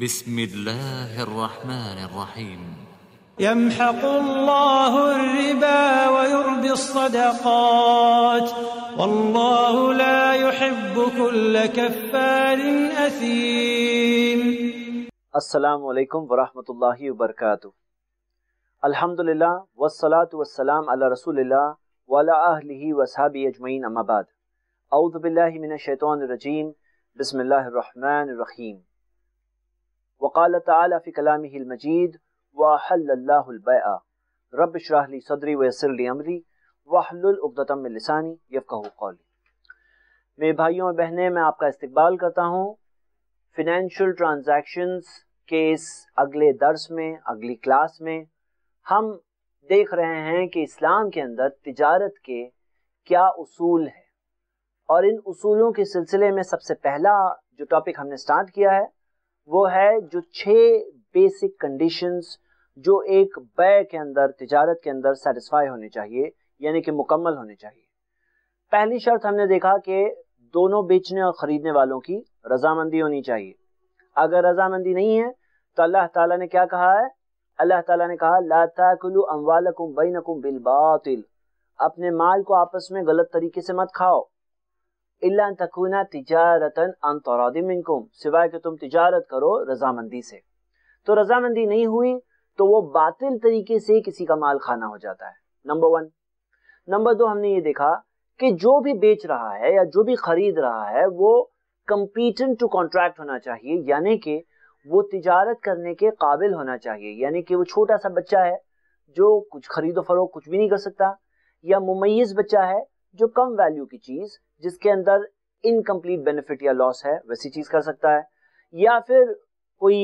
بسم الله الرحمن الرحيم يمحق الله الربا ويربي الصدقات والله لا يحب كل كفار أثيم السلام عليكم ورحمة الله وبركاته الحمد لله والصلاة والسلام على رسول الله وعلى أهله وصحبه أجمعين أما بعد أعوذ بالله من الشيطان الرجيم بسم الله الرحمن الرحيم البيع رب اشرح मजीद صدري ويسر لي सदरी واحلل अमरी من لساني يفقهوا قولي मेरे भाइयों और बहनें मैं आपका इस्तकबाल करता हूँ फिनेंशियल ट्रांजैक्शंस के इस अगले दर्स में अगली क्लास में हम देख रहे हैं कि इस्लाम के अंदर तिजारत के क्या उसूल हैं और इन उसूलों के सिलसिले में सबसे पहला जो टॉपिक हमने स्टार्ट किया है वो है जो छह बेसिक कंडीशंस जो एक बै के अंदर तिजारत के अंदर सेटिस्फाई होने चाहिए यानी कि मुकम्मल होने चाहिए पहली शर्त हमने देखा कि दोनों बेचने और ख़रीदने वालों की रजामंदी होनी चाहिए अगर रजामंदी नहीं है तो अल्लाह ताला ने क्या कहा है अल्लाह ताला ने कहा ला अपने माल को आपस में गलत तरीके से मत खाओ इल्ला तकूना तिजारतन मिनकुम सिवाय कि तुम तिजारत करो रजामंदी से तो रजामंदी नहीं हुई तो वो बातिल तरीके से किसी का माल खाना हो जाता है नंबर वन नंबर दो हमने ये देखा कि जो भी बेच रहा है या जो भी खरीद रहा है वो कंपीटेंट टू कॉन्ट्रैक्ट होना चाहिए यानी कि वो तिजारत करने के काबिल होना चाहिए यानी कि वो छोटा सा बच्चा है जो कुछ खरीदो फरोख कुछ भी नहीं कर सकता या मुमैस बच्चा है जो कम वैल्यू की चीज जिसके अंदर इनकम्प्लीट बेनिफिट या लॉस है वैसी चीज कर सकता है या फिर कोई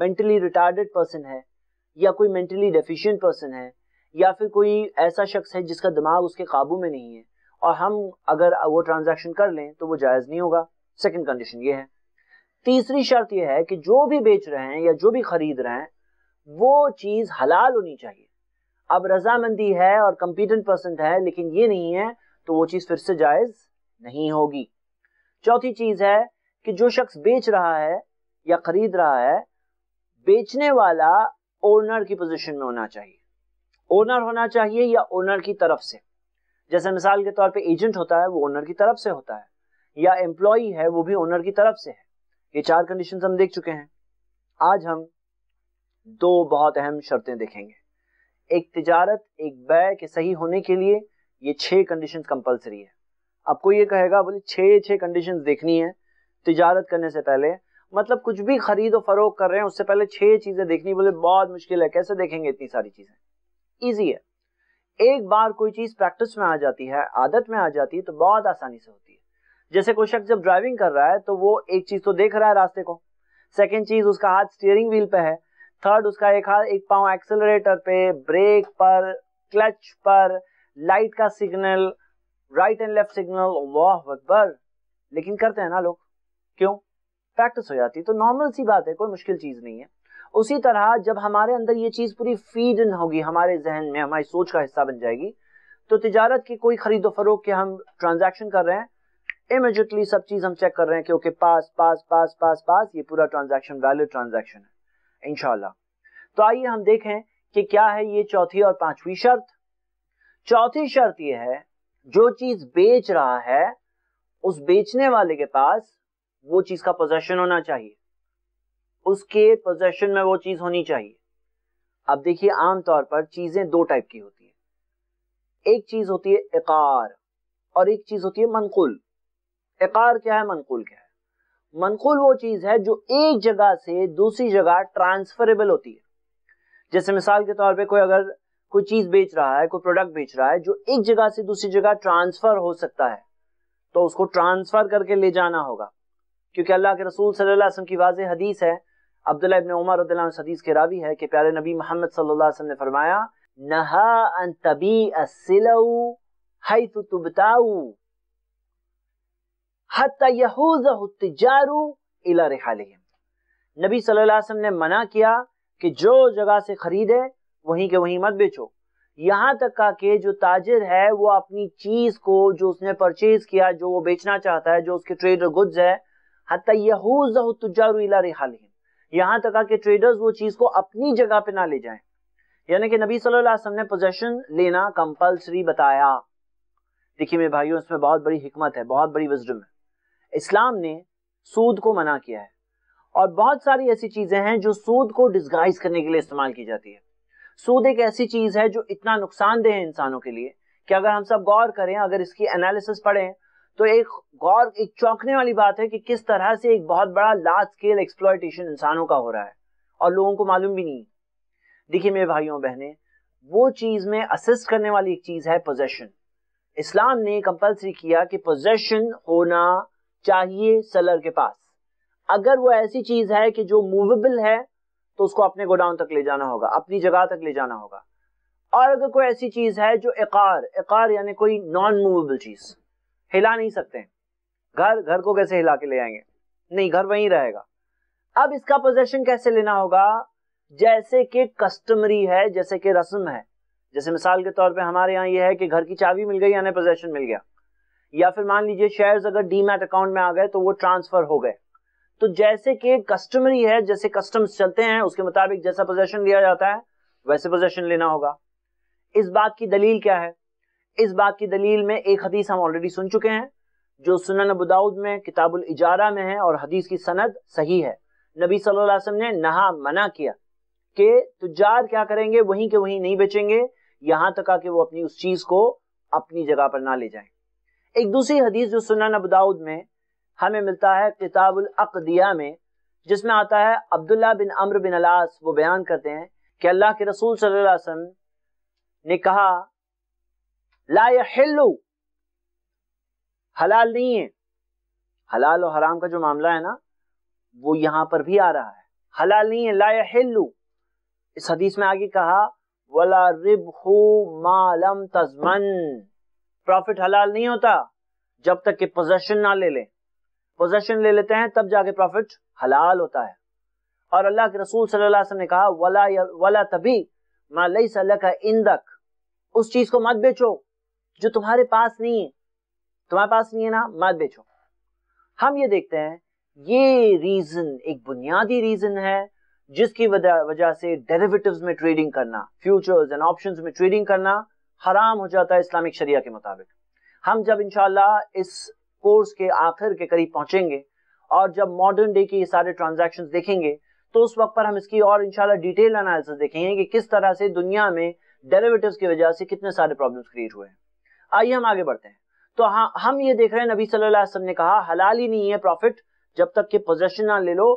मेंटली रिटार्डेड पर्सन है या कोई मेंटली डेफिशिएंट पर्सन है या फिर कोई ऐसा शख्स है जिसका दिमाग उसके काबू में नहीं है और हम अगर वो ट्रांजैक्शन कर लें तो वो जायज़ नहीं होगा सेकंड कंडीशन ये है तीसरी शर्त यह है कि जो भी बेच रहे हैं या जो भी खरीद रहे हैं वो चीज़ हलाल होनी चाहिए अब रजामंदी है और कंपिटेंट पर्सन है लेकिन ये नहीं है तो वो चीज फिर से जायज नहीं होगी चौथी चीज है कि जो शख्स बेच रहा है या खरीद रहा है बेचने वाला ओनर की पोजीशन में होना चाहिए ओनर होना चाहिए या ओनर की तरफ से जैसे मिसाल के तौर पे एजेंट होता है वो ओनर की तरफ से होता है या एम्प्लॉय है वो भी ओनर की तरफ से है ये चार कंडीशन हम देख चुके हैं आज हम दो बहुत अहम शर्तें देखेंगे एक तिजारत एक बै के सही होने के लिए ये छह कंडीशंस कंपलसरी है आपको ये कहेगा बोले छः छह कंडीशंस देखनी है तिजारत करने से पहले मतलब कुछ भी खरीद और फरोख कर रहे हैं उससे पहले छह चीजें देखनी बोले बहुत मुश्किल है कैसे देखेंगे इतनी सारी चीजें ईजी है एक बार कोई चीज प्रैक्टिस में आ जाती है आदत में आ जाती है तो बहुत आसानी से होती है जैसे कोई शख्स जब ड्राइविंग कर रहा है तो वो एक चीज तो देख रहा है रास्ते को सेकेंड चीज उसका हाथ स्टीयरिंग व्हील पे है थर्ड उसका एक हाथ एक पाँव एक्सेलरेटर पे ब्रेक पर क्लच पर लाइट का signal right and left signal वाह अकबर लेकिन करते हैं ना लोग क्यों प्रैक्टिस हो जाती है तो नॉर्मल सी बात है कोई मुश्किल चीज़ नहीं है उसी तरह जब हमारे अंदर ये चीज़ पूरी फीड इन होगी हमारे जहन में हमारी सोच का हिस्सा बन जाएगी तो तिजारत की कोई खरीदो फरोख के हम ट्रांजैक्शन कर रहे हैं इमिजिएटली सब चीज़ हम चेक कर रहे हैं कि ओके पास पास पास पास पास ये पूरा ट्रांजैक्शन वैलिड ट्रांजैक्शन है इनशाला तो आइए हम देखें कि क्या है ये चौथी और पांचवी शर्त चौथी शर्त यह है जो चीज बेच रहा है उस बेचने वाले के पास वो चीज का पोजेशन होना चाहिए उसके पोजेशन में वो चीज होनी चाहिए अब देखिए आमतौर पर चीजें दो टाइप की होती है एक चीज होती है इकार और एक चीज होती है मनकुल इकार क्या है मनकुल क्या है मनकुल वो चीज है जो एक जगह से दूसरी जगह ट्रांसफरेबल होती है जैसे मिसाल के तौर पे कोई अगर कोई चीज बेच रहा है कोई प्रोडक्ट बेच रहा है जो एक जगह से दूसरी जगह ट्रांसफर हो सकता है तो उसको ट्रांसफर करके ले जाना होगा क्योंकि अल्लाह के रसूल सल्लल्लाह की वाज हदीस है अब्दुल्ला इब्न उमर हदीस के रावी है कि प्यारे नबी मोहम्मद सल्लल्लाहु ने फरमाया नहा तबी नबी सल्लल्लाहु अलैहि वसल्लम ने मना किया कि जो जगह से खरीदे वहीं के वहीं मत बेचो यहाँ तक का कि जो ताजिर है वो अपनी चीज को जो उसने परचेज किया जो वो बेचना चाहता है जो उसके ट्रेडर गुड्स है यहाँ तक का कि ट्रेडर्स वो चीज को अपनी जगह पे ना ले जाए यानी कि नबी सल्लल्लाहु ने पोजेशन लेना कंपलसरी बताया देखिए मेरे भाइयों इसमें बहुत बड़ी हिकमत है बहुत बड़ी विजडम है इस्लाम ने सूद को मना किया है और बहुत सारी ऐसी चीजें हैं जो सूद को डिस्गाइज करने के लिए इस्तेमाल की जाती है सूद एक ऐसी चीज है जो इतना नुकसानदेह है इंसानों के लिए कि अगर हम सब गौर करें अगर इसकी एनालिसिस पढ़ें तो एक गौर एक चौंकने वाली बात है कि किस तरह से एक बहुत बड़ा लार्ज स्केल एक्सप्लॉयटेशन इंसानों का हो रहा है और लोगों को मालूम भी नहीं देखिए मेरे भाइयों बहनें वो चीज में असिस्ट करने वाली एक चीज है पोजेशन इस्लाम ने कंपल्सरी किया कि पोजेशन होना चाहिए सेलर के पास अगर वो ऐसी चीज है कि जो मूवेबल है तो उसको अपने गोडाउन तक ले जाना होगा अपनी जगह तक ले जाना होगा और अगर कोई ऐसी चीज है जो एकार एकार यानी कोई नॉन मूवेबल चीज हिला नहीं सकते घर घर को कैसे हिला के ले आएंगे नहीं घर वहीं रहेगा अब इसका पोजेशन कैसे लेना होगा जैसे कि कस्टमरी है जैसे कि रस्म है जैसे मिसाल के तौर पे हमारे यहाँ ये है कि घर की चाबी मिल गई यानी पोजेशन मिल गया या फिर मान लीजिए शेयर्स अगर डीमैट अकाउंट में आ गए तो वो ट्रांसफर हो गए तो जैसे कि कस्टमरी है जैसे कस्टम्स चलते हैं उसके मुताबिक जैसा पोजेशन लिया जाता है वैसे पोजेशन लेना होगा इस बात की दलील क्या है इस बात की दलील में एक हदीस हम ऑलरेडी सुन चुके हैं जो सुनन अबूदाऊद में किताबुल इजारा में है और हदीस की सनद सही है नबी सल्लल्लाहु ने नहा मना किया कि तुजार क्या करेंगे वहीं के वहीं नहीं बेचेंगे यहां तक कि वो अपनी उस चीज को अपनी जगह पर ना ले जाए एक दूसरी हदीस जो सुनन अबाउद में हमें मिलता है किताबुल अकदिया में जिसमें आता है अब्दुल्ला बिन अम्र बिन अलास वो बयान करते हैं कि अल्लाह के रसूल सल्लल्लाहु ने कहा ला हिल्लू हलाल नहीं है हलाल और हराम का जो मामला है ना वो यहां पर भी आ रहा है हलाल नहीं है ला हिल्लू इस हदीस में आगे कहा वला रिब मालम तजमन प्रॉफिट हलाल नहीं होता जब तक कि पोजेशन ना ले लें पोजेशन ले लेते हैं तब जाके प्रॉफिट हलाल होता है और अल्लाह के रसूल सल्लल्लाहु अलैहि वसल्लम ने कहा वला या, वला तभी मालई का इंदक उस चीज को मत बेचो जो तुम्हारे पास नहीं है तुम्हारे पास नहीं है ना मत बेचो हम ये देखते हैं ये रीजन एक बुनियादी रीजन है जिसकी वजह से डेरिवेटिव्स में ट्रेडिंग करना फ्यूचर्स एंड ऑप्शंस में ट्रेडिंग करना हराम हो जाता है इस्लामिक शरिया के मुताबिक हम जब इंशाल्लाह इस कोर्स के आखिर के करीब पहुंचेंगे और जब मॉडर्न डे की ये सारे ट्रांजेक्शन देखेंगे तो उस वक्त पर हम इसकी और इंशाल्लाह डिटेल एनालिसिस देखेंगे कि किस तरह से दुनिया में डेरिवेटिव्स की वजह से कितने सारे प्रॉब्लम्स क्रिएट हुए हैं आइए हम आगे बढ़ते हैं तो हाँ हम ये देख रहे हैं नबी सल्लल्लाहु अलैहि वसल्लम ने कहा हलाल ही नहीं है प्रॉफिट जब तक कि पोजेशन ना ले लो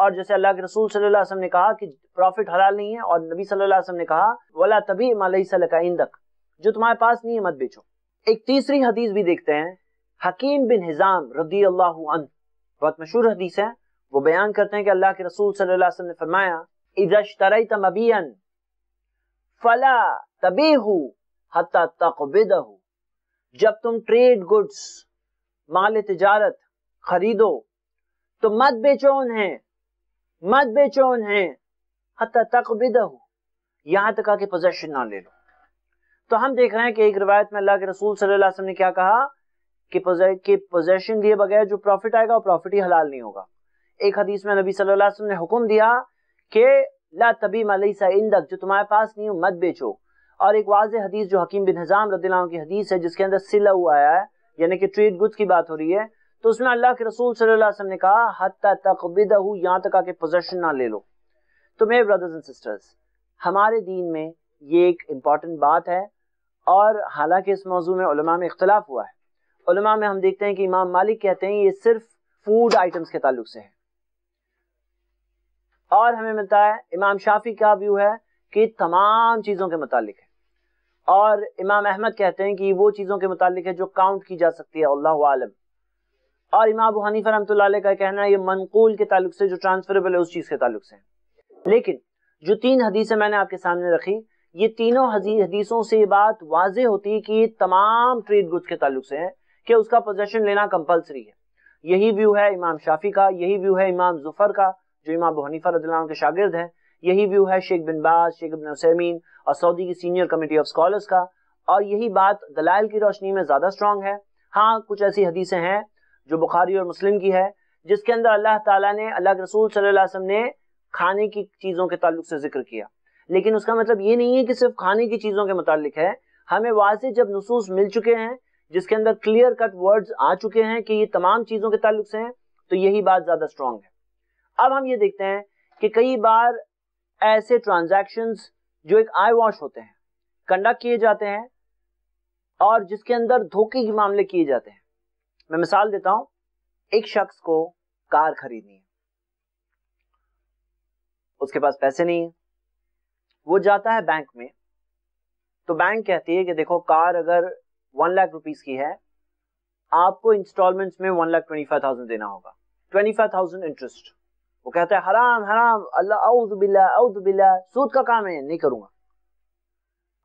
और जैसे अल्लाह के रसूल सल्लल्लाहु अलैहि वसल्लम ने कहा कि प्रॉफिट हलाल नहीं है और नबी सल्लल्लाहु अलैहि वसल्लम ने कहा वला तभी मलई सलका इंदक जो तुम्हारे पास नहीं है मत बेचो एक तीसरी हदीस भी देखते हैं हकीम बिन हिजाम रदी अल्लाह बहुत मशहूर हदीस है वो बयान करते हैं कि अल्लाह के रसूल सल्लल्लाहु अलैहि वसल्लम ने फरमाया फला तबीहु हत्ता जब तुम ट्रेड गुड्स माल तजारत खरीदो तो मत बेचो उन्हें मत बेचो उन्हें हत्या हत्ता तकबिदहु यहां तक आके पोजेशन ना ले लो तो हम देख रहे हैं कि एक रिवायत में अल्लाह के रसूल सल्लल्लाहु अलैहि वसल्लम ने क्या कहा के के पोजेशन दिए बगैर जो प्रॉफिट आएगा वो प्रॉफिट ही हलाल नहीं होगा एक हदीस में नबी सल्लल्लाहु अलैहि वसल्लम ने हुक्म दिया कि ला तबी मलईसा इंदक जो तुम्हारे पास नहीं हो मत बेचो और एक वाज हदीस जो हकीम बिन हजाम रदिल्लाह की हदीस है जिसके अंदर सिला हुआ आया है यानी कि ट्रेड गुड्स की बात हो रही है तो उसमें अल्लाह के रसूल सल्लल्लाहु ने कहा हत्ता तकबिदहु यहाँ तक आके पोजेशन ना ले लो तो मेरे ब्रदर्स एंड सिस्टर्स हमारे दीन में ये एक इम्पॉर्टेंट बात है और हालांकि इस मौजू में उलमा में इख्तलाफ हुआ है उलमा में हम देखते हैं कि इमाम मालिक कहते हैं ये सिर्फ फूड आइटम्स के ताल्लुक से है और हमें मिलता है इमाम शाफी का व्यू है कि तमाम चीज़ों के मुतालिक है और इमाम अहमद कहते हैं कि वो चीज़ों के मुतालिक है जो काउंट की जा सकती है अल्लाह आलम और इमाम अबू हनीफा रहमतुल्लाह का कहना है ये मनकूल के ताल्लुक से जो ट्रांसफरेबल है उस चीज़ के ताल्लुक से लेकिन जो तीन हदीसें मैंने आपके सामने रखी ये तीनों हदीसों से ये बात वाज होती है कि ये तमाम ट्रेड गुड्स के ताल्लुक से है कि उसका पोजेशन लेना कंपलसरी है यही व्यू है इमाम शाफी का यही व्यू है इमाम जुफर का जो इमाम हनीफा रद्लाम के शागिर्द है यही व्यू है शेख बिन बाज शेख बिन हुसैमीन और सऊदी की सीनियर कमेटी ऑफ स्कॉलर्स का और यही बात दलाइल की रोशनी में ज़्यादा स्ट्रांग है हाँ कुछ ऐसी हदीसें हैं जो बुखारी और मुस्लिम की है जिसके अंदर अल्लाह ताला ने अल्लाह के रसूल सल्लल्लाहु अलैहि वसल्लम ने खाने की चीज़ों के ताल्लुक से जिक्र किया लेकिन उसका मतलब ये नहीं है कि सिर्फ खाने की चीज़ों के मुतालिक है हमें वाजे जब नसूस मिल चुके हैं जिसके अंदर क्लियर कट वर्ड्स आ चुके हैं कि ये तमाम चीजों के ताल्लुक से हैं तो यही बात ज्यादा स्ट्रांग है अब हम ये देखते हैं कि कई बार ऐसे ट्रांजेक्शन जो एक आई वॉश होते हैं कंडक्ट किए जाते हैं और जिसके अंदर धोखे के मामले किए जाते हैं मैं मिसाल देता हूं एक शख्स को कार खरीदनी है उसके पास पैसे नहीं है वो जाता है बैंक में तो बैंक कहती है कि देखो कार अगर वन लाख रुपीज की है आपको इंस्टॉलमेंट में one lakh twenty five thousand देना होगा ट्वेंटी फाइव थाउजेंड इंटरेस्ट वो कहता है हराम हराम अल्लाह औदबिल्ला बिल्ला सूद का काम है नहीं करूंगा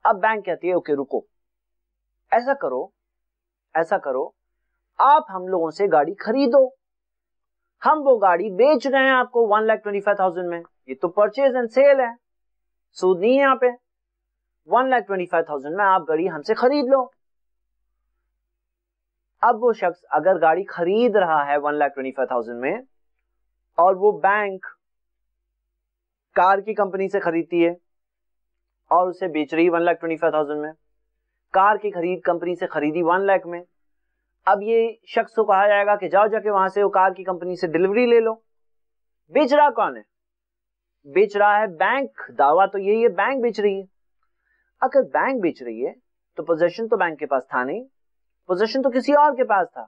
अब बैंक कहती है ओके रुको ऐसा करो ऐसा करो आप हम लोगों से गाड़ी खरीदो हम वो गाड़ी बेच रहे हैं आपको one lakh twenty five thousand में ये तो परचेज एंड सेल है सूद नहीं है यहाँ पे one lakh twenty five thousand में आप गाड़ी हमसे खरीद लो अब वो शख्स अगर गाड़ी खरीद रहा है one lakh twenty five thousand में और वो बैंक कार की कंपनी से खरीदती है और उसे बेच रही one lakh twenty five thousand में कार की खरीद कंपनी से खरीदी वन लाख में अब ये शख्स को कहा जाएगा कि जाओ जाके वहां से वो कार की कंपनी से डिलीवरी ले लो बेच रहा कौन है बेच रहा है बैंक दावा तो यही है बैंक बेच रही है अगर बैंक बेच रही है तो पोजेशन तो बैंक के पास था नहीं पोजेशन तो किसी और के पास था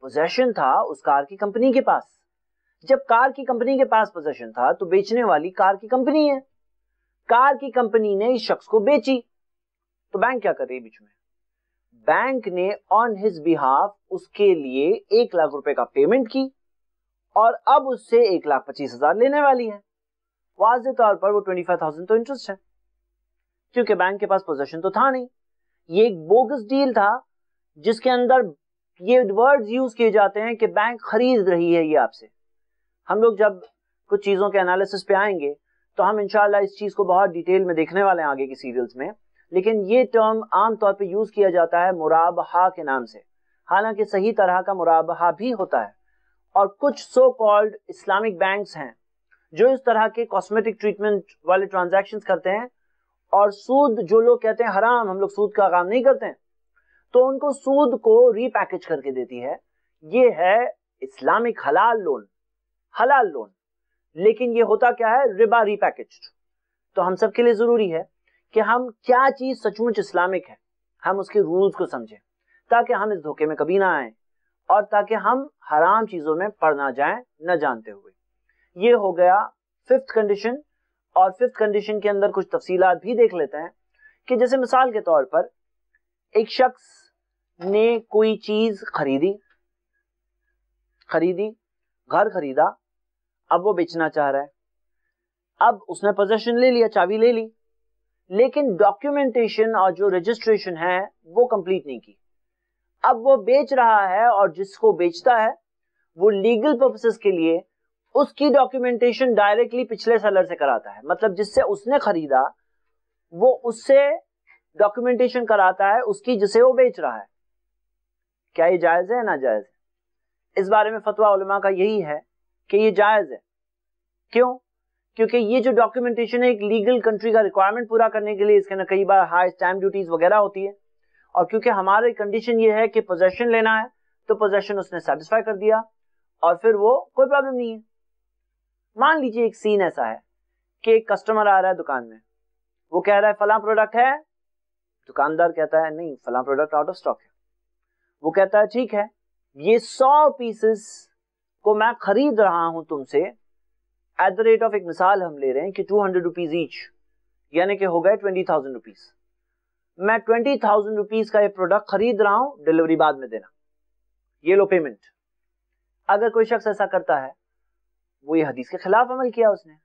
पोजेशन था उस कार की कंपनी के पास जब कार की कंपनी के पास पोजेशन था तो बेचने वाली कार की कंपनी है कार की कंपनी ने इस शख्स को बेची तो बैंक क्या कर रही है बीच में बैंक ने ऑन हिज बिहाफ उसके लिए एक लाख रुपए का पेमेंट की और अब उससे एक लाख पच्चीस हजार लेने वाली है वाज तौर पर वो ट्वेंटी फाइव थाउजेंड तो इंटरेस्ट है क्योंकि बैंक के पास पोजेशन तो था नहीं ये एक बोगस डील था जिसके अंदर ये वर्ड्स यूज किए जाते हैं कि बैंक खरीद रही है ये आपसे हम लोग जब कुछ चीजों के एनालिसिस पे आएंगे तो हम इनशाला इस चीज को बहुत डिटेल में देखने वाले हैं आगे की सीरियल्स में लेकिन ये टर्म आमतौर पर यूज किया जाता है मुराबहा के नाम से हालांकि सही तरह का मुराबहा भी होता है और कुछ सो कॉल्ड इस्लामिक बैंक्स हैं जो इस तरह के कॉस्मेटिक ट्रीटमेंट वाले ट्रांजेक्शन करते हैं और सूद जो लोग कहते हैं हराम हम लोग सूद का काम नहीं करते हैं तो उनको सूद को रीपैकेज करके देती है ये है इस्लामिक हलाल लोन हलाल लोन लेकिन ये होता क्या है रिबा रीपैकेज तो हम सबके लिए जरूरी है कि हम क्या चीज सचमुच इस्लामिक है हम उसके रूल्स को समझें ताकि हम इस धोखे में कभी ना आए और ताकि हम हराम चीजों में पढ़ ना जाए न जानते हुए ये हो गया फिफ्थ कंडीशन और फिफ्थ कंडीशन के अंदर कुछ तफसीलात भी देख लेते हैं कि जैसे मिसाल के तौर पर एक शख्स ने कोई चीज खरीदी खरीदी घर खरीदा अब वो बेचना चाह रहा है अब उसने पोजेशन ले लिया चाबी ले ली लेकिन डॉक्यूमेंटेशन और जो रजिस्ट्रेशन है वो कंप्लीट नहीं की अब वो बेच रहा है और जिसको बेचता है वो लीगल पर्पसेस के लिए उसकी डॉक्यूमेंटेशन डायरेक्टली पिछले सेलर से कराता है मतलब जिससे उसने खरीदा वो उससे डॉक्यूमेंटेशन कराता है उसकी जिसे वो बेच रहा है क्या ये जायज़ है या ना जायज़ है इस बारे में फतवा उलमा का यही है कि ये जायज़ है क्यों क्योंकि ये जो डॉक्यूमेंटेशन है एक लीगल कंट्री का रिक्वायरमेंट पूरा करने के लिए इसके अंदर कई बार हाई स्टैम्प ड्यूटीज वगैरह होती है और क्योंकि हमारे कंडीशन ये है कि पोजेशन लेना है तो पोजेशन उसने सेटिस्फाई कर दिया और फिर वो कोई प्रॉब्लम नहीं है मान लीजिए एक सीन ऐसा है कि एक कस्टमर आ रहा है दुकान में वो कह रहा है फला प्रोडक्ट है दुकानदार कहता है नहीं फला प्रोडक्ट आउट ऑफ स्टॉक है वो कहता है ठीक है ये सौ पीसेस को मैं खरीद रहा हूं तुमसे एट द रेट ऑफ एक मिसाल हम ले रहे हैं कि टू हंड्रेड रुपीज ईच यानी कि हो गए ट्वेंटी थाउजेंड रुपीज मैं ट्वेंटी थाउजेंड रुपीज का ये प्रोडक्ट खरीद रहा हूं डिलीवरी बाद में देना ये लो पेमेंट अगर कोई शख्स ऐसा करता है वो ये हदीस के खिलाफ अमल किया उसने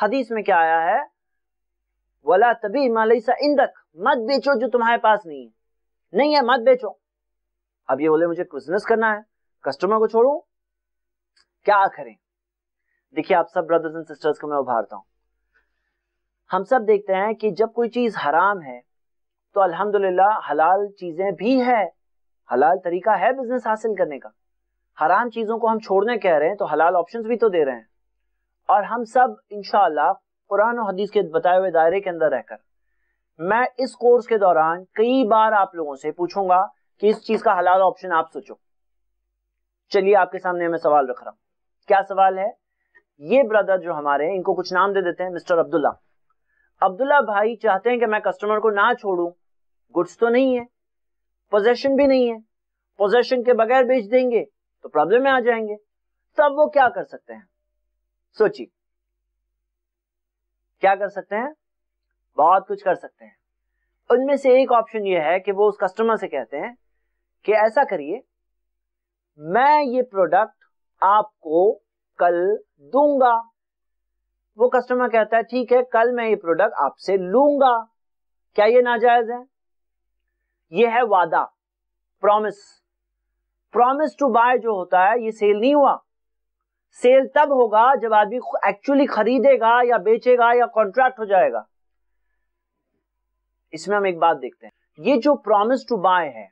हदीस में क्या आया है वला तभी मालई सा इंदक मत बेचो जो तुम्हारे पास नहीं है नहीं है मत बेचो अब ये बोले मुझे बिजनेस करना है कस्टमर को छोड़ू क्या करें देखिए आप सब ब्रदर्स एंड सिस्टर्स को मैं उभारता हूं हम सब देखते हैं कि जब कोई चीज हराम है तो अल्हम्दुलिल्लाह हलाल चीजें भी है हलाल तरीका है बिजनेस हासिल करने का हराम चीजों को हम छोड़ने कह रहे हैं तो हलाल ऑप्शंस भी तो दे रहे हैं और हम सब इनशाला कुरान और हदीस के बताए हुए दायरे के अंदर रहकर मैं इस कोर्स के दौरान कई बार आप लोगों से पूछूंगा किस इस चीज का हलाल ऑप्शन आप सोचो चलिए आपके सामने मैं सवाल रख रहा हूं क्या सवाल है ये ब्रदर जो हमारे हैं इनको कुछ नाम दे देते हैं मिस्टर अब्दुल्ला अब्दुल्ला भाई चाहते हैं कि मैं कस्टमर को ना छोड़ू गुड्स तो नहीं है पोजेशन भी नहीं है पोजेशन के बगैर बेच देंगे तो प्रॉब्लम में आ जाएंगे तब तो वो क्या कर सकते हैं सोचिए क्या कर सकते हैं बहुत कुछ कर सकते हैं उनमें से एक ऑप्शन ये है कि वो उस कस्टमर से कहते हैं कि ऐसा करिए मैं ये प्रोडक्ट आपको कल दूंगा वो कस्टमर कहता है ठीक है कल मैं ये प्रोडक्ट आपसे लूंगा क्या ये नाजायज है ये है वादा प्रॉमिस प्रॉमिस टू बाय जो होता है ये सेल नहीं हुआ सेल तब होगा जब आदमी एक्चुअली खरीदेगा या बेचेगा या कॉन्ट्रैक्ट हो जाएगा इसमें हम एक बात देखते हैं ये जो प्रॉमिस टू बाय है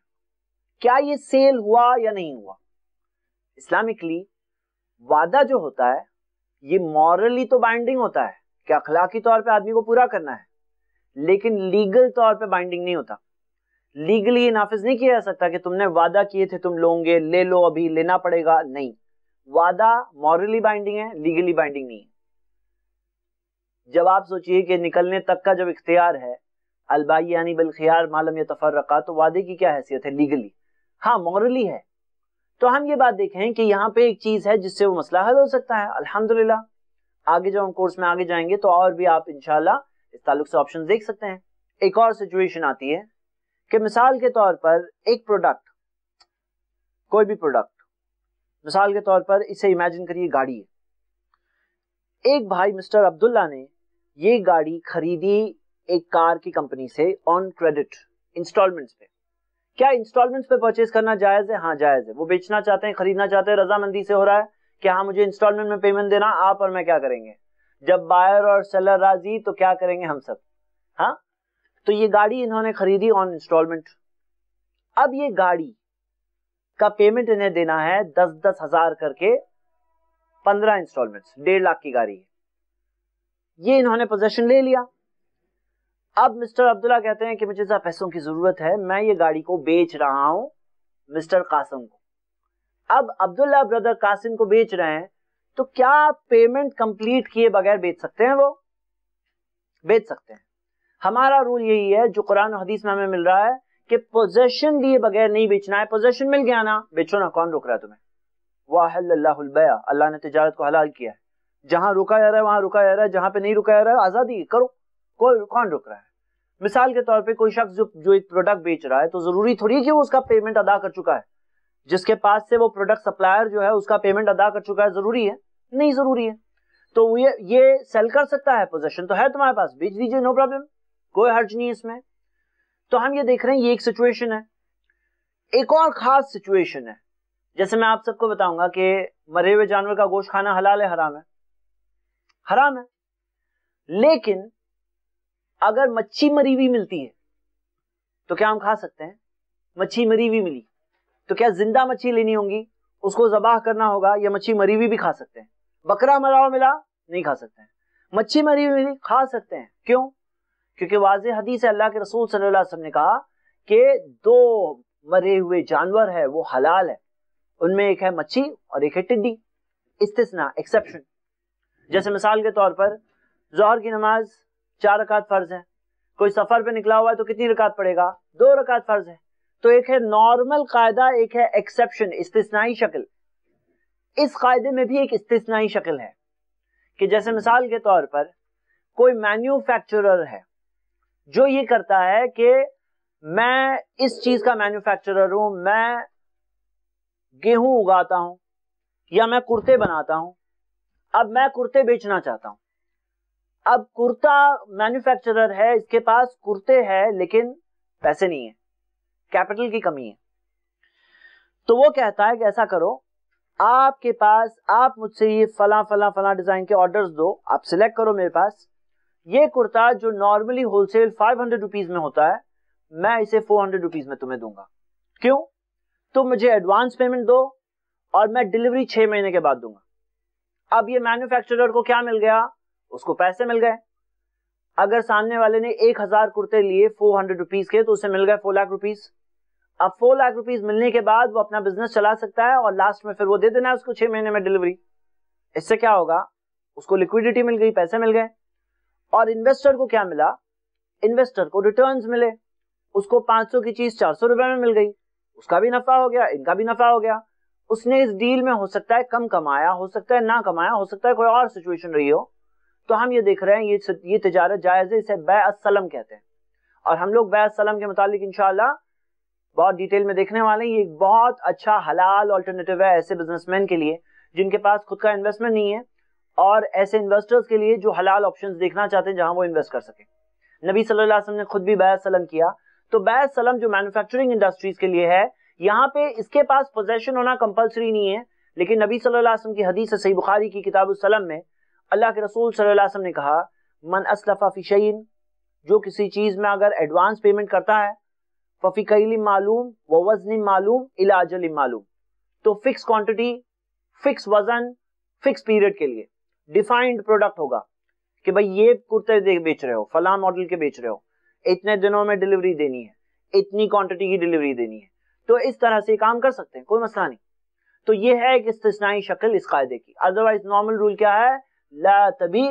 क्या ये सेल हुआ या नहीं हुआ इस्लामिकली वादा जो होता है ये मॉरली तो बाइंडिंग होता है कि अखलाकी तौर पे आदमी को पूरा करना है लेकिन लीगल तौर पे बाइंडिंग नहीं होता लीगली ये नाफिज नहीं किया जा सकता कि तुमने वादा किए थे तुम लोगे ले लो अभी लेना पड़ेगा नहीं वादा मॉरली बाइंडिंग है लीगली बाइंडिंग नहीं है जब आप सोचिए कि निकलने तक का जब इख्तियार है अलबाई यानी बिलखियार मालम या रखा तो वादे की क्या हैसियत है लीगली हाँ मॉरली है तो हम ये बात देखें कि यहाँ पे एक चीज है जिससे वो मसला हल हो सकता है अल्हम्दुलिल्लाह आगे जब हम कोर्स में आगे जाएंगे तो और भी आप इनशाला इस ताल्लुक से ऑप्शन देख सकते हैं एक और सिचुएशन आती है कि मिसाल के तौर पर एक प्रोडक्ट कोई भी प्रोडक्ट मिसाल के तौर पर इसे इमेजिन करिए गाड़ी है एक भाई मिस्टर अब्दुल्ला ने ये गाड़ी खरीदी एक कार की कंपनी से ऑन क्रेडिट इंस्टॉलमेंट्स पे क्या इंस्टॉलमेंट्स पे परचेज करना जायज है हाँ जायज है वो बेचना चाहते हैं खरीदना चाहते हैं रजामंदी से हो रहा है कि हाँ मुझे इंस्टॉलमेंट में पेमेंट देना आप और मैं क्या करेंगे जब बायर और सेलर राजी तो क्या करेंगे हम सब हाँ तो ये गाड़ी इन्होंने खरीदी ऑन इंस्टॉलमेंट अब ये गाड़ी का पेमेंट इन्हें देना है दस दस हजार करके पंद्रह इंस्टॉलमेंट डेढ़ लाख की गाड़ी ये इन्होंने पोजेशन ले लिया अब मिस्टर अब्दुल्ला कहते हैं कि मुझे जरा पैसों की जरूरत है मैं ये गाड़ी को बेच रहा हूं मिस्टर कासिम को अब अब्दुल्ला ब्रदर कासिम को बेच रहे हैं तो क्या पेमेंट कंप्लीट किए बगैर बेच सकते हैं वो बेच सकते हैं हमारा रूल यही है जो कुरान हदीस में हमें मिल रहा है कि पोजेशन दिए बगैर नहीं बेचना है पोजेशन मिल गया ना बेचो ना कौन रोक रहा है तुम्हें वाहल्लाबया अल्लाह ने तजारत को हलाल किया है जहां रुका जा रहा है वहां रुका जा रहा है जहां पे नहीं रुका जा रहा है आजादी करो कोई कौन रुक रहा है मिसाल के तौर पे कोई शख्स जो जो एक प्रोडक्ट बेच रहा है तो जरूरी थोड़ी है कि वो उसका पेमेंट अदा कर चुका है जिसके पास से वो प्रोडक्ट सप्लायर जो है उसका पेमेंट अदा कर चुका है जरूरी है नहीं जरूरी है तो ये ये सेल कर सकता है पोजेशन तो है तुम्हारे पास बेच दीजिए नो प्रॉब्लम कोई हर्ज नहीं इसमें तो हम ये देख रहे हैं ये एक सिचुएशन है एक और खास सिचुएशन है जैसे मैं आप सबको बताऊंगा कि मरे हुए जानवर का गोश्त खाना हलाल है हराम है हराम है लेकिन अगर मच्छी मरी हुई मिलती है तो क्या हम खा सकते हैं मच्छी मरी हुई मिली तो क्या जिंदा मच्छी लेनी होगी उसको जबाह करना होगा या मच्छी मरी हुई भी खा सकते हैं बकरा मरा हुआ मिला नहीं खा सकते हैं मच्छी मरी हुई मिली खा सकते हैं क्यों क्योंकि वाज हदीस अल्लाह के रसूल सल्लाम ने कहा कि दो मरे हुए जानवर है वो हलाल है उनमें एक है मच्छी और एक है टिड्डी इस्तना एक्सेप्शन जैसे मिसाल के तौर पर जोहर की नमाज चार रकात फर्ज है कोई सफर पे निकला हुआ है तो कितनी रकात पड़ेगा दो रकात फर्ज है तो एक है नॉर्मल कायदा एक है एक्सेप्शन इस्तनाई शक्ल इस कायदे में भी एक इस्तनाई शक्ल है कि जैसे मिसाल के तौर पर कोई मैन्युफैक्चरर है जो ये करता है कि मैं इस चीज का मैन्युफैक्चरर हूं मैं गेहूं उगाता हूं या मैं कुर्ते बनाता हूं अब मैं कुर्ते बेचना चाहता हूं अब कुर्ता मैन्युफैक्चरर है इसके पास कुर्ते हैं लेकिन पैसे नहीं है कैपिटल की कमी है तो वो कहता है कि ऐसा करो आपके पास आप मुझसे ये फला फला फला डिजाइन के ऑर्डर्स दो आप सिलेक्ट करो मेरे पास ये कुर्ता जो normally wholesale five hundred rupees में होता है मैं इसे फोर हंड्रेड रुपीज में तुम्हें दूंगा क्यों तुम मुझे एडवांस पेमेंट दो और मैं डिलीवरी छह महीने के बाद दूंगा अब ये मैन्युफैक्चरर को क्या मिल गया उसको पैसे मिल गए अगर सामने वाले ने एक हजार कुर्ते लिए फोर हंड्रेड रुपीज के तो उसे मिल गए फोर लाख रुपीज अब फोर लाख रुपीज मिलने के बाद वो अपना बिजनेस चला सकता है और लास्ट में फिर वो दे देना है उसको छह महीने में डिलीवरी इससे क्या होगा उसको लिक्विडिटी मिल गई पैसे मिल गए और इन्वेस्टर को क्या मिला इन्वेस्टर को रिटर्न मिले उसको 500 की चीज चार सौ रुपए में मिल गई उसका भी नफा हो गया इनका भी नफा हो गया उसने इस डील में हो सकता है कम कमाया हो सकता है ना कमाया हो सकता है कोई और सिचुएशन रही हो तो हम ये देख रहे हैं ये ये तजारत जायज़ है इसे बैसलम कहते हैं और हम लोग बैसलम के मुतालिक इनशाला बहुत डिटेल में देखने वाले हैं ये एक बहुत अच्छा हलाल ऑल्टरनेटिव है ऐसे बिजनेसमैन के लिए जिनके पास खुद का इन्वेस्टमेंट नहीं है और ऐसे इन्वेस्टर्स के लिए जो हलाल ऑप्शन देखना चाहते हैं जहां वो इन्वेस्ट कर सके नबी सल्लल्लाहु ने खुद भी बैसलम किया तो बैसलम जो मैनुफैक्चरिंग इंडस्ट्रीज के लिए है यहाँ पे इसके पास पोजेशन होना कंपलसरी नहीं है लेकिन नबी सल्लल्लाहु अलैहि वसल्लम की हदीस सही बुखारी की किताब में अल्लाह के रसूल सल्लल्लाहु अलैहि वसल्लम ने कहा मन असलफा फ़िशैन जो किसी चीज़ में अगर एडवांस पेमेंट करता है फ़फ़ी कैली मालूम व वजन मालूम इलाजल मालूम तो फिक्स क्वांटिटी फिक्स वज़न फिक्स पीरियड के लिए डिफाइंड प्रोडक्ट होगा कि भाई ये कुर्ते बेच रहे हो फला मॉडल के बेच रहे हो इतने दिनों में डिलीवरी देनी है इतनी क्वांटिटी की डिलीवरी देनी है तो इस तरह से काम कर सकते हैं कोई मसला नहीं तो ये है एक इस्तना शक्ल इस कायदे की अदरवाइज नॉर्मल रूल क्या है ला तभी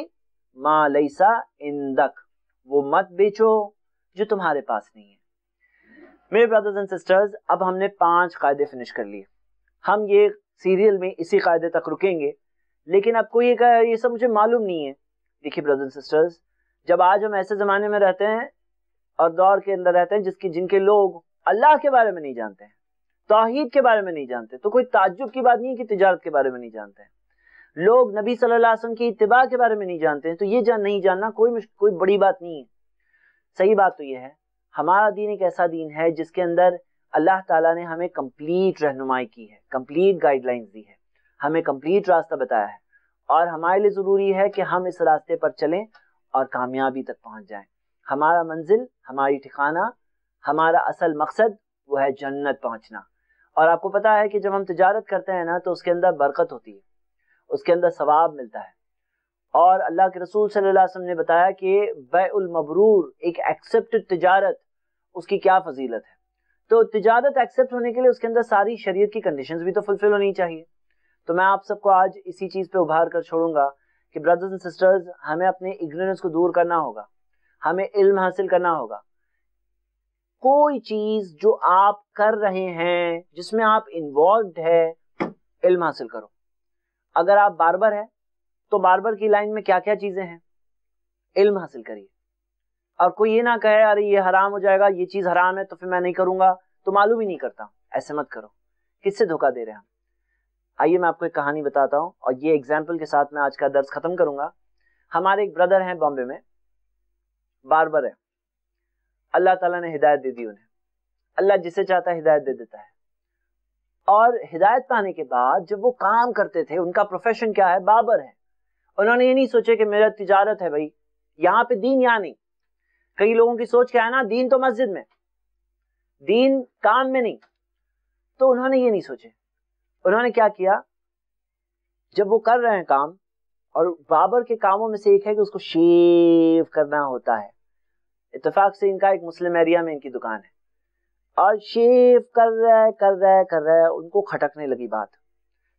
माँ लईसा इंदक वो मत बेचो जो तुम्हारे पास नहीं है मेरे ब्रदर्स एंड सिस्टर्स अब हमने पांच कायदे फिनिश कर लिए हम ये सीरियल में इसी कायदे तक रुकेंगे लेकिन आपको ये कह ये सब मुझे मालूम नहीं है देखिए ब्रदर्स एंड सिस्टर्स जब आज हम ऐसे ज़माने में रहते हैं और दौर के अंदर रहते हैं जिसकी जिनके लोग अल्लाह के बारे में नहीं जानते हैं तोहहीद के बारे में नहीं जानते तो कोई ताज्जुब की बात नहीं है कि तिजारत के बारे में नहीं जानते हैं लोग नबी सल्लल्लाहु अलैहि वसल्लम की इतबा के बारे में नहीं जानते हैं तो ये जान नहीं जानना कोई कोई बड़ी बात नहीं है सही बात तो ये है हमारा दीन एक ऐसा दीन है जिसके अंदर अल्लाह ताला ने हमें कंप्लीट रहनुमाई की है कंप्लीट गाइडलाइंस दी है हमें कंप्लीट रास्ता बताया है और हमारे लिए ज़रूरी है कि हम इस रास्ते पर चलें और कामयाबी तक पहुंच जाए हमारा मंजिल हमारी ठिकाना हमारा असल मकसद वो है जन्नत पहुंचना और आपको पता है कि जब हम तजारत करते हैं ना तो उसके अंदर बरकत होती है उसके अंदर सवाब मिलता है और अल्लाह के रसूल सल्लल्लाहु अलैहि वसल्लम ने बताया कि बैउल मबरूर एक एक्सेप्टेड तजारत उसकी क्या फजीलत है तो तजारत एक्सेप्ट होने के लिए उसके अंदर सारी शरीयत की कंडीशन भी तो फुलफिल होनी चाहिए तो मैं आप सबको आज इसी चीज़ पे उभार कर छोड़ूंगा कि ब्रदर्स एंड सिस्टर्स हमें अपने इग्नोरेंस को दूर करना होगा हमें इल्म हासिल करना होगा कोई चीज़ जो आप कर रहे हैं जिसमें आप इन्वॉल्व है इल्म हासिल करो अगर आप बार्बर हैं तो बार्बर की लाइन में क्या क्या चीजें हैं इल्म हासिल करिए और कोई ये ना कहे अरे ये हराम हो जाएगा ये चीज हराम है तो फिर मैं नहीं करूंगा तो मालूम ही नहीं करता ऐसे मत करो किससे धोखा दे रहे हैं हम आइए मैं आपको एक कहानी बताता हूँ और ये एग्जाम्पल के साथ मैं आज का दर्ज खत्म करूंगा हमारे एक ब्रदर हैं बॉम्बे में बार्बर है अल्लाह तला ने हिदायत दे दी उन्हें अल्लाह जिसे चाहता है हिदायत दे देता है और हिदायत पाने के बाद जब वो काम करते थे उनका प्रोफेशन क्या है बाबर है उन्होंने ये नहीं सोचे कि मेरा तिजारत है भाई यहाँ पे दीन यहाँ नहीं कई लोगों की सोच क्या है ना दीन तो मस्जिद में दीन काम में नहीं तो उन्होंने ये नहीं सोचे उन्होंने क्या किया जब वो कर रहे हैं काम और बाबर के कामों में से एक है कि उसको शेव करना होता है इतफाक से इनका एक मुस्लिम एरिया में इनकी दुकान है और शेव कर रहा है कर रहा है कर रहा है उनको खटकने लगी बात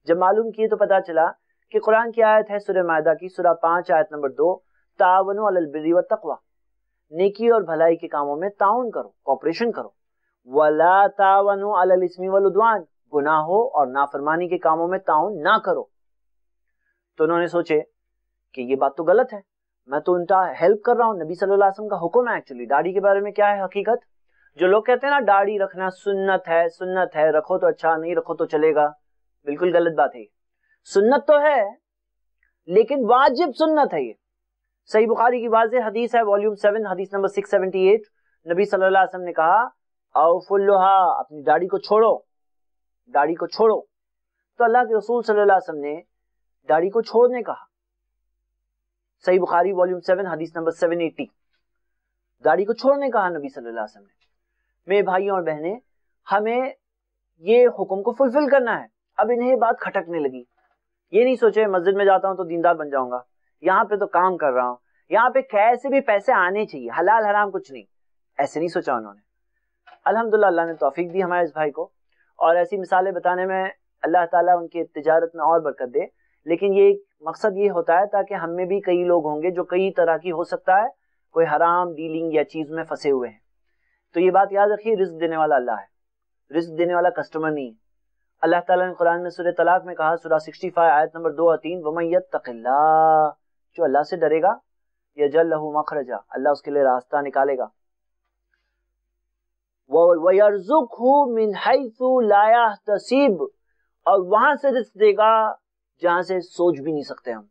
जब मालूम किए तो पता चला कि कुरान की आयत है सुरह मायदा की सुरह पांच आयत नंबर दो तावन अलबरी व तकवा नेकी और भलाई के कामों में ताउन करो कॉपरेशन करो वला तावन अलस्मी वलुद्वान हो और नाफरमानी के कामों में ताउन ना करो तो उन्होंने सोचे कि ये बात तो गलत है मैं तो उनका हेल्प कर रहा हूँ नबी सल्लल्लाहु अलैहि वसल्लम का हुक्म है एक्चुअली दाढ़ी के बारे में क्या है हकीकत जो लोग कहते हैं ना दाढ़ी रखना सुन्नत है सुन्नत है रखो तो अच्छा नहीं रखो तो चलेगा बिल्कुल गलत बात है सुन्नत तो है लेकिन वाजिब सुन्नत है ये सही बुखारी की वाज हदीस है वॉल्यूम सेवन हदीस नंबर सिक्स सेवेंटी एट नबी सल्लाम ने कहा अवफुल्लुहा अपनी दाढ़ी को छोड़ो दाढ़ी को छोड़ो तो अल्लाह के रसूल सल्लाम ने दाढ़ी को छोड़ने कहा सही बुखारी वॉल्यूम सेवन हदीस नंबर सेवन एटी दाढ़ी को छोड़ने कहा नबी सल्लाम ने मेरे भाई और बहने हमें ये हुक्म को फुलफिल करना है अब इन्हें बात खटकने लगी ये नहीं सोचे मस्जिद में जाता हूँ तो दीनदार बन जाऊंगा यहाँ पे तो काम कर रहा हूँ यहाँ पे कैसे भी पैसे आने चाहिए हलाल हराम कुछ नहीं ऐसे नहीं सोचा उन्होंने अल्हम्दुलिल्लाह अल्लाह ने तोफीक दी हमारे इस भाई को और ऐसी मिसालें बताने में अल्लाह ताला उनकी तजारत में और बरकत दे लेकिन ये मकसद ये होता है ताकि हम में भी कई लोग होंगे जो कई तरह की हो सकता है कोई हराम डीलिंग या चीज़ में फंसे हुए हैं तो ये बात याद रखिए रिस्क देने वाला अल्लाह है रिस्क देने वाला कस्टमर नहीं है अल्लाह ताला ने कुरान में सूर्य तलाक में कहा सूरा 65 आयत नंबर दो और तीन वमैत तकिल्ला जो अल्लाह से डरेगा या जल लहू मखरजा अल्लाह उसके लिए रास्ता निकालेगा तसीब और वहां से रिस्क देगा जहां से सोच भी नहीं सकते हम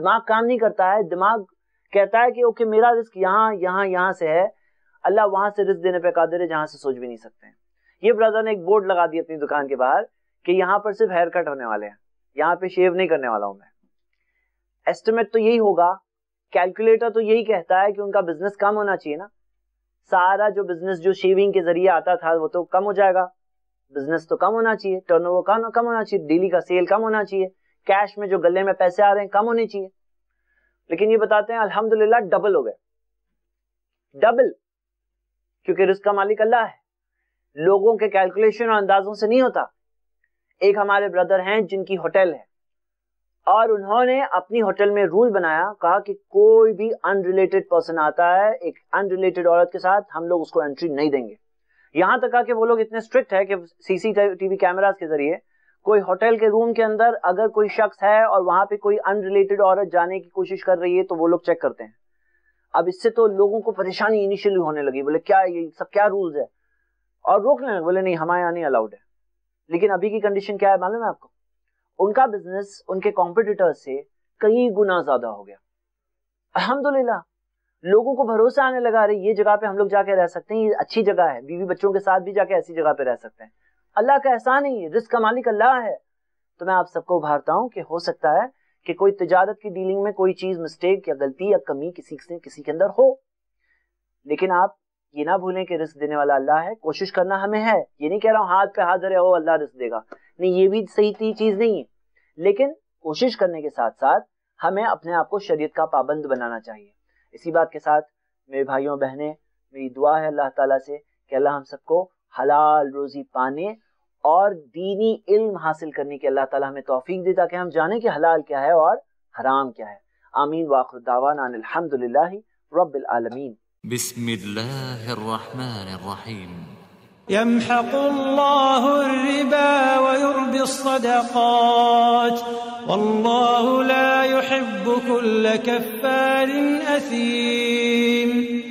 दिमाग काम नहीं करता है दिमाग कहता है कि ओके मेरा रिस्क यहाँ यहाँ यहाँ से है अल्लाह वहां से रिस्क देने पर कादिर है जहां से सोच भी नहीं सकते हैं ये ब्रदर ने एक बोर्ड लगा दिया अपनी दुकान के बाहर कि यहाँ पर सिर्फ हेयर कट होने वाले हैं यहाँ पे शेव नहीं करने वाला हूं मैं एस्टिमेट तो यही होगा कैलकुलेटर तो यही कहता है कि उनका बिजनेस कम होना चाहिए ना सारा जो बिजनेस जो शेविंग के जरिए आता था वो तो कम हो जाएगा बिजनेस तो कम होना चाहिए टर्नओवर कम कम होना चाहिए डेली का सेल कम होना चाहिए कैश में जो गले में पैसे आ रहे हैं कम होने चाहिए लेकिन ये बताते हैं अल्हम्दुलिल्लाह डबल हो गए डबल क्योंकि रिस्क का मालिक अल्लाह है लोगों के कैलकुलेशन और अंदाजों से नहीं होता एक हमारे ब्रदर हैं जिनकी होटल है और उन्होंने अपनी होटल में रूल बनाया कहा कि कोई भी अनरिलेटेड पर्सन आता है एक अनरिलेटेड औरत के साथ हम लोग उसको एंट्री नहीं देंगे यहां तक कि वो लोग इतने स्ट्रिक्ट है कि सीसीटीवी कैमराज के जरिए कोई होटल के रूम के अंदर अगर कोई शख्स है और वहां पे कोई अनरिलेटेड औरत जाने की कोशिश कर रही है तो वो लोग चेक करते हैं अब इससे तो लोगों को परेशानी इनिशियली होने लगी बोले क्या ये सब क्या रूल्स है और रोकने लगे बोले नहीं हमारे यहाँ नहीं अलाउड है लेकिन अभी की कंडीशन क्या है मालूम है आपको उनका बिजनेस उनके कॉम्पिटिटर से कई गुना ज्यादा हो गया अलहमदुल्ला लोगों को भरोसा आने लगा रही ये जगह पे हम लोग जाके रह सकते हैं ये अच्छी जगह है बीवी बच्चों के साथ भी जाके ऐसी जगह पे रह सकते हैं अल्लाह का एहसान ही रिस्क का मालिक अल्लाह है तो मैं आप सबको उभारता हूँ कि हो सकता है कि कोई तजारत की डीलिंग में कोई चीज मिस्टेक या गलती या कमी किसी से किसी के अंदर हो लेकिन आप ये ना भूलें कि रिस्क देने वाला अल्लाह है कोशिश करना हमें है ये नहीं कह रहा हूँ हाथ पे हाथ धरे हो अल्लाह रिस्क देगा नहीं ये भी सही थी चीज नहीं है लेकिन कोशिश करने के साथ साथ हमें अपने आप को शरीयत का पाबंद बनाना चाहिए इसी बात के साथ मेरे भाइयों बहनें मेरी दुआ है अल्लाह ताला से कि अल्लाह हम सबको हलाल रोजी पाने और दीनी इल्म हासिल करने की अल्लाह ताला हमें तौफीक दे ताकि हम जाने कि हलाल क्या है और हराम क्या है आमीन वाखुरदावानदुल्ला रबालमीन बसमीम يمحق الله الربا ويربي الصدقات والله لا يحب كل كفار أثيم